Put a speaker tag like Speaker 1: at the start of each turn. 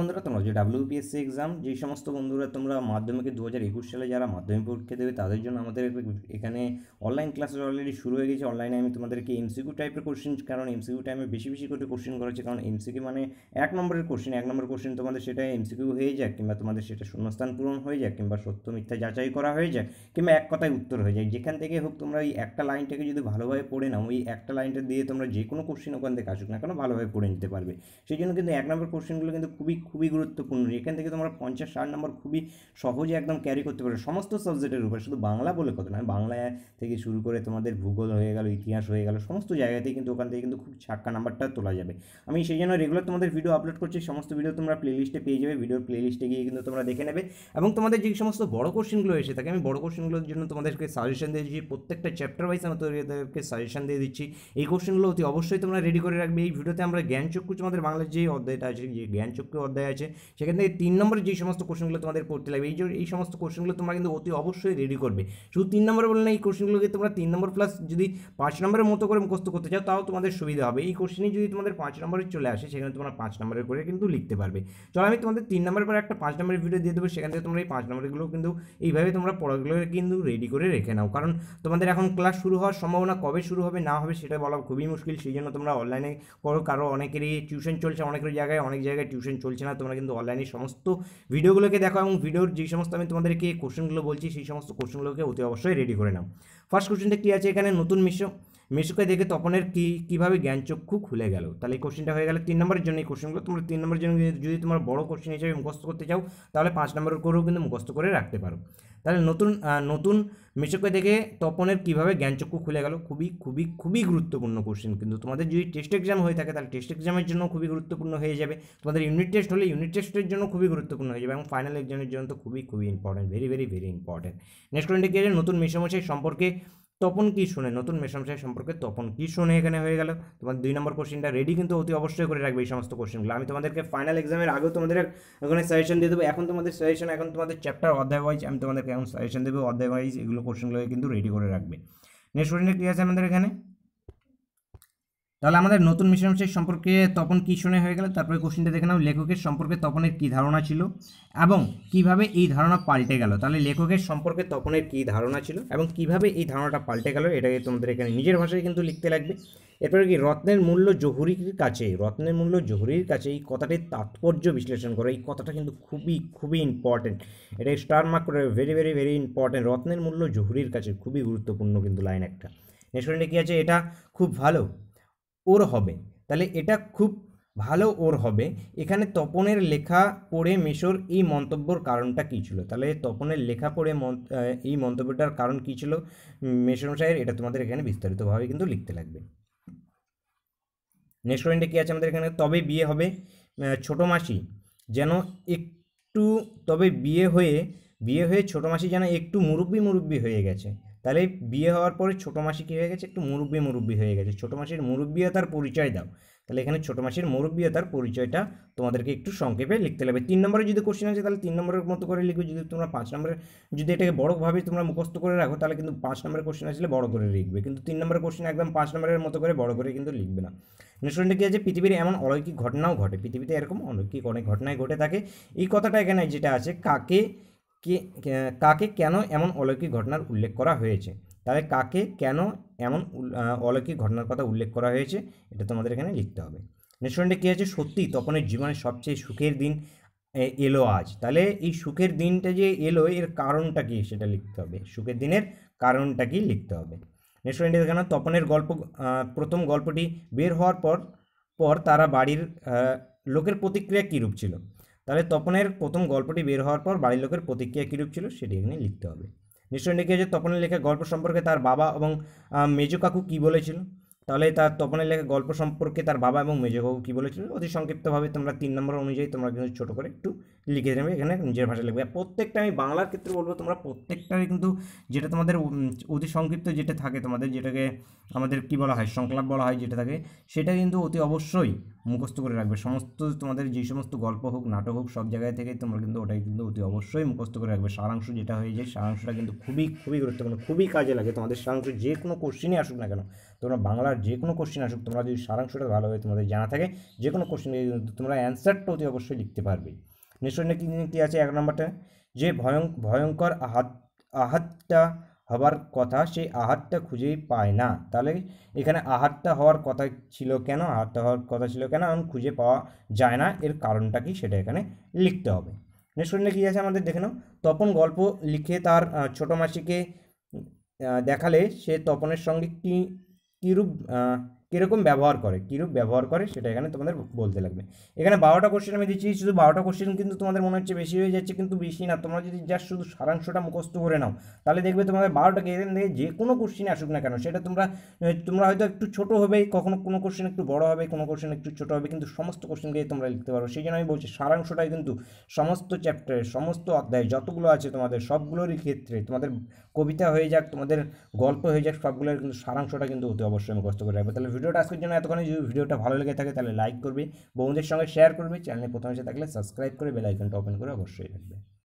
Speaker 1: বন্ধুরা তোমরা যে ডাব্লিউপিএসসি এক্সাম যেই সমস্ত বন্ধুরা তোমরা মাধ্যমিকে দু হাজার একুশ সালে যারা মাধ্যমিক পরীক্ষা দেবে তাদের জন্য আমাদের এখানে অনলাইন ক্লাসেস অলরেডি শুরু হয়ে গেছে অনলাইনে আমি তোমাদেরকে এমসিকিউ টাইপের কোশ্চেন কারণ এমসিকিউ টাইমে বেশি বেশি করে কোশ্চেন করেছে কারণ এমসিকিউ মানে এক নম্বরের কোশ্চেন এক নম্বর কোশ্চেন তোমাদের সেটা এমসিকিউ হয়ে যাক কিংবা তোমাদের সেটা শূন্যস্থান পূরণ হয়ে যাক কিংবা সত্য মিথ্যা যাচাই করা হয়ে যাক কিংবা এক কথায় উত্তর হয়ে যায় যেখান থেকে হোক তোমরা ওই একটা লাইনটাকে যদি ভালোভাবে পড়ে নাও ওই একটা লাইনটা দিয়ে তোমরা যে কোনো কোশ্চেন ওখান থেকে আসুক না কেন ভালোভাবে পড়ে নিতে পারবে সেই জন্য কিন্তু এক নম্বর কোশ্চেনগুলো কিন্তু খুবই খুবই গুরুত্বপূর্ণ এখান থেকে তোমরা পঞ্চাশ ষাট নম্বর খুবই সহজে একদম ক্যারি করতে পারো সমস্ত সাবজেক্টের উপরে শুধু বাংলা বলে কত নয় বাংলা থেকে শুরু করে তোমাদের ভূগোল হয়ে গেল ইতিহাস হয়ে গেল সমস্ত জায়গাতেই কিন্তু ওখান থেকে কিন্তু খুব ছাক্কা নাম্বারটা তোলা যাবে আমি সেই জন্য রেগুলার তোমাদের ভিডিও আপলোড করছি সমস্ত ভিডিও তোমরা প্লেলিস্টে পেয়ে যাবে ভিডিও প্লেলিস্টে গিয়ে কিন্তু তোমরা দেখে নেবে এবং তোমাদের যে সমস্ত বড় কোশ্চেনগুলো এসে থাকে আমি বড় কোশ্চেনগুলোর জন্য তোমাদেরকে সাজেশন দিয়ে দিচ্ছি প্রত্যেকটা চ্যাপ্টার ওয়াইজ আমি তোমাদেরকে সাজেশন দিয়ে দিচ্ছি এই কোশ্চেনগুলো অতি অবশ্যই তোমরা রেডি করে রাখবে এই ভিডিওতে আমরা জ্ঞান চক্ষু তোমাদের বাংলার যে অধ্যায়টা আছে যে জ্ঞানচক্ষু অধ্যায় দেওয়া আছে সেখান থেকে তিন নম্বরে যে সমস্ত কোশ্চেনগুলো তোমাদের করতে লাগবে এই যে এই সমস্ত কোশ্চেনগুলো তোমরা কিন্তু অতি অবশ্যই রেডি করবে শুধু তিন নম্বরে বলে না এই কোশ্চেনগুলোকে তোমরা তিন নম্বর প্লাস যদি পাঁচ নম্বরের মতো করে মুখস্ত করতে চাও তাও তোমাদের সুবিধা হবে এই কোশ্চেনে যদি তোমাদের পাঁচ নম্বরে চলে আসে সেখানে তোমরা পাঁচ নম্বরের করে কিন্তু লিখতে পারবে চলো আমি তোমাদের তিন নম্বরের পরে একটা পাঁচ নম্বরের ভিডিও দিয়ে দেবো সেখান থেকে তোমরা এই পাঁচ নম্বরগুলো কিন্তু এইভাবে তোমরা পড়াগুলো কিন্তু রেডি করে রেখে নাও কারণ তোমাদের এখন ক্লাস শুরু হওয়ার সম্ভাবনা কবে শুরু হবে না হবে সেটা বলা খুবই মুশকিল সেই জন্য তোমরা অনলাইনে করো কারো অনেকেরই টিউশন চলছে অনেকের জায়গায় অনেক জায়গায় টিউশন চলছে চলছে না তোমরা কিন্তু অনলাইনে সমস্ত ভিডিওগুলোকে দেখো এবং ভিডিওর যে সমস্ত আমি তোমাদেরকে কোশ্চেনগুলো বলছি সেই সমস্ত কোশ্চেনগুলোকে অতি অবশ্যই রেডি করে নাও ফার্স্ট কোশ্চেনটা কী আছে এখানে নতুন মিশন মেসুকে দেখে তপনের কী কীভাবে জ্ঞানচক্ষু খুলে গেল তাহলে এই কোশ্চেনটা হয়ে গেল তিন নম্বরের জন্য এই কোশ্চেনগুলো তোমরা তিন নম্বরের জন্য যদি তোমার বড় কোশ্চেন হিসেবে মুখস্থ করতে চাও তাহলে পাঁচ নম্বরের করেও কিন্তু মুখস্থ করে রাখতে পারো তাহলে নতুন নতুন মেসুকে দেখে তপনের কীভাবে জ্ঞানচক্ষু খুলে গেল খুবই খুবই খুবই গুরুত্বপূর্ণ কোশ্চেন কিন্তু তোমাদের যদি টেস্ট এক্সাম হয়ে থাকে তাহলে টেস্ট এক্সামের জন্য খুবই গুরুত্বপূর্ণ হয়ে যাবে তোমাদের ইউনিট টেস্ট হলে ইউনিট টেস্টের জন্য খুবই গুরুত্বপূর্ণ হয়ে যাবে এবং ফাইনাল এক্সামের জন্য তো খুবই খুবই important very very very important next কোয়েন্টে কি নতুন মিশামশাই সম্পর্কে তপন কি শুনে নতুন মেশামশাই সম্পর্কে তপন কি শুনে এখানে হয়ে গেল তোমার দুই নম্বর কোশ্চেনটা রেডি কিন্তু অতি অবশ্যই করে রাখবে এই সমস্ত কোশ্চেনগুলো আমি তোমাদেরকে ফাইনাল এক্সামের আগেও তোমাদের ওখানে সাজেশন দিয়ে দেবো এখন তোমাদের সাজেশন এখন তোমাদের চ্যাপ্টার অধ্যায় ওয়াইজ আমি তোমাদেরকে এখন সাজেশন দেবো অধ্যায় ওয়াইজ এগুলো কোশ্চেনগুলোকে কিন্তু রেডি করে রাখবে নেক্সট কোশ্চেনটা কী আছে আমাদের এখানে তাহলে আমাদের নতুন মিশনামশেখ সম্পর্কে তপন কী শুনে হয়ে গেল তারপরে কোশ্চেনটা দেখে নাও লেখকের সম্পর্কে তপনের কী ধারণা ছিল এবং কিভাবে এই ধারণা পাল্টে গেল তাহলে লেখকের সম্পর্কে তপনের কী ধারণা ছিল এবং কিভাবে এই ধারণাটা পাল্টে গেল এটাকে তোমাদের এখানে নিজের ভাষায় কিন্তু লিখতে লাগবে এরপরে কি রত্নের মূল্য জহুরির কাছে রত্নের মূল্য জহুরির কাছে এই কথাটির তাৎপর্য বিশ্লেষণ করো এই কথাটা কিন্তু খুবই খুবই ইম্পর্টেন্ট এটা স্টার মার্ক করে ভেরি ভেরি ভেরি ইম্পর্টেন্ট রত্নের মূল্য জহুরির কাছে খুবই গুরুত্বপূর্ণ কিন্তু লাইন একটা নেক্সট কি আছে এটা খুব ভালো ওর হবে তাহলে এটা খুব ভালো ওর হবে এখানে তপনের লেখা পড়ে মেশোর এই মন্তব্যর কারণটা কী ছিল তাহলে তপনের লেখা পড়ে এই মন্তব্যটার কারণ কী ছিল সাহের এটা তোমাদের এখানে বিস্তারিতভাবে কিন্তু লিখতে লাগবে নেক্সট পয়েন্টে কী আছে আমাদের এখানে তবে বিয়ে হবে ছোটো মাসি যেন একটু তবে বিয়ে হয়ে বিয়ে হয়ে ছোটো মাসি যেন একটু মুরব্বি মুরব্বি হয়ে গেছে তাহলে বিয়ে হওয়ার পরে ছোটো মাসি কী হয়ে গেছে একটু মুরব্বী মুরব্বী হয়ে গেছে ছোটো মাসির তার পরিচয় দাও তাহলে এখানে ছোটো মাসির মুরব্বিয়তার পরিচয়টা তোমাদেরকে একটু সংক্ষেপে লিখতে লাগবে তিন নম্বরে যদি কোশ্চেন আছে তাহলে তিন নম্বরের মতো করে লিখবে যদি তোমরা পাঁচ নম্বরে যদি এটাকে বড়োভাবে তোমরা মুখস্থ করে রাখো তাহলে কিন্তু পাঁচ নম্বরের কোশ্চেন আসলে বড় করে লিখবে কিন্তু তিন নম্বরের কোশ্চেন একদম পাঁচ নম্বরের মতো করে বড় করে কিন্তু লিখবে না নিঃসন্দেহে কী আছে পৃথিবীর এমন অলৌকিক ঘটনাও ঘটে পৃথিবীতে এরকম অলৌকিক অনেক ঘটনায় ঘটে থাকে এই কথাটা এখানে যেটা আছে কাকে কে কাকে কেন এমন অলৌকিক ঘটনার উল্লেখ করা হয়েছে তাহলে কাকে কেন এমন অলৌকিক ঘটনার কথা উল্লেখ করা হয়েছে এটা তোমাদের এখানে লিখতে হবে নেক্সট কী আছে সত্যি তপনের জীবনের সবচেয়ে সুখের দিন এলো আজ তাহলে এই সুখের দিনটা যে এলো এর কারণটা কী সেটা লিখতে হবে সুখের দিনের কারণটা কি লিখতে হবে নেক্সট পয়েন্টে দেখানো তপনের গল্প প্রথম গল্পটি বের হওয়ার পর পর তারা বাড়ির লোকের প্রতিক্রিয়া কী রূপ ছিল তাহলে তপনের প্রথম গল্পটি বের হওয়ার পর বাড়ির লোকের প্রতিক্রিয়া কীরূপ ছিল সেটি এখানে লিখতে হবে নিশ্চয়ই লিখে যে তপনের লেখা গল্প সম্পর্কে তার বাবা এবং মেজু কাকু কী বলেছিল তাহলে তার তপনের লেখা গল্প সম্পর্কে তার বাবা এবং মেজু কাকু কী বলেছিল অতি সংক্ষিপ্তভাবে তোমরা তিন নম্বর অনুযায়ী তোমরা কিন্তু ছোটো করে একটু লিখে নেবে এখানে নিজের ভাষা লিখবে প্রত্যেকটা আমি বাংলার ক্ষেত্রে বলবো তোমরা প্রত্যেকটাই কিন্তু যেটা তোমাদের অতি সংক্ষিপ্ত যেটা থাকে তোমাদের যেটাকে আমাদের কি বলা হয় সংলাপ বলা হয় যেটা থাকে সেটা কিন্তু অতি অবশ্যই মুখস্থ করে রাখবে সমস্ত তোমাদের যে সমস্ত গল্প হোক নাটক হোক সব জায়গায় থেকে তোমরা কিন্তু ওটাই কিন্তু অতি অবশ্যই মুখস্থ করে রাখবে সারাংশ যেটা হয়ে যায় সারাংশটা কিন্তু খুবই খুবই গুরুত্বপূর্ণ খুবই কাজে লাগে তোমাদের সারাংশ যে কোনো কোশ্চেনই আসুক না কেন তোমরা বাংলার যে কোনো কোশ্চেন আসুক তোমরা যদি সারাংশটা ভালোভাবে তোমাদের জানা থাকে যে কোনো কোশ্চেনে কিন্তু তোমরা অ্যান্সারটা অতি অবশ্যই লিখতে পারবে নিঃসন্দেহ কী আছে এক নম্বরটা যে ভয়ং ভয়ঙ্কর আহাত আহাতটা হবার কথা সেই আহাতটা খুঁজেই পায় না তাহলে এখানে আহাতটা হওয়ার কথা ছিল কেন আহাতটা হওয়ার কথা ছিল কেন এখন খুঁজে পাওয়া যায় না এর কারণটা কি সেটা এখানে লিখতে হবে নিঃসন্দেহে কী আছে আমাদের দেখে নাও তপন গল্প লিখে তার ছোটো মাসিকে দেখালে সে তপনের সঙ্গে কী কীরূপ কীরকম ব্যবহার করে কীরূপ ব্যবহার করে সেটা এখানে তোমাদের বলতে লাগবে এখানে বারোটা কোশ্চেন আমি দিচ্ছি শুধু বারোটা কোশ্চেন কিন্তু তোমাদের মনে হচ্ছে বেশি হয়ে যাচ্ছে কিন্তু বেশি না তোমরা যদি জাস্ট শুধু সারাংশটা মুখস্থ করে নাও তাহলে দেখবে তোমাদের বারোটা এখান থেকে যে কোনো কোশ্চেন আসুক না কেন সেটা তোমরা তোমরা হয়তো একটু ছোটো হবে কখনো কোনো কোশ্চেন একটু বড় হবে কোনো কোশ্চেন একটু ছোটো হবে কিন্তু সমস্ত কোশ্চেনকে তোমরা লিখতে পারো সেই জন্য আমি বলছি সারাংশটাই কিন্তু সমস্ত চ্যাপ্টারের সমস্ত অধ্যায় যতগুলো আছে তোমাদের সবগুলোরই ক্ষেত্রে তোমাদের কবিতা হয়ে যাক তোমাদের গল্প হয়ে যাক সবগুলোর কিন্তু সারাংশটা কিন্তু অতি অবশ্যই মুখস্থ করে রাখবে তাহলে ভিডিওটা আজকের জন্য এতক্ষণে যদি ভিডিওটা ভালো লেগে থাকে তাহলে লাইক করবে বন্ধুদের সঙ্গে শেয়ার করবে চ্যানেলে প্রথমে থাকলে সাবস্ক্রাইব করে বেলাইকনটা ওপেন করে অবশ্যই রাখবে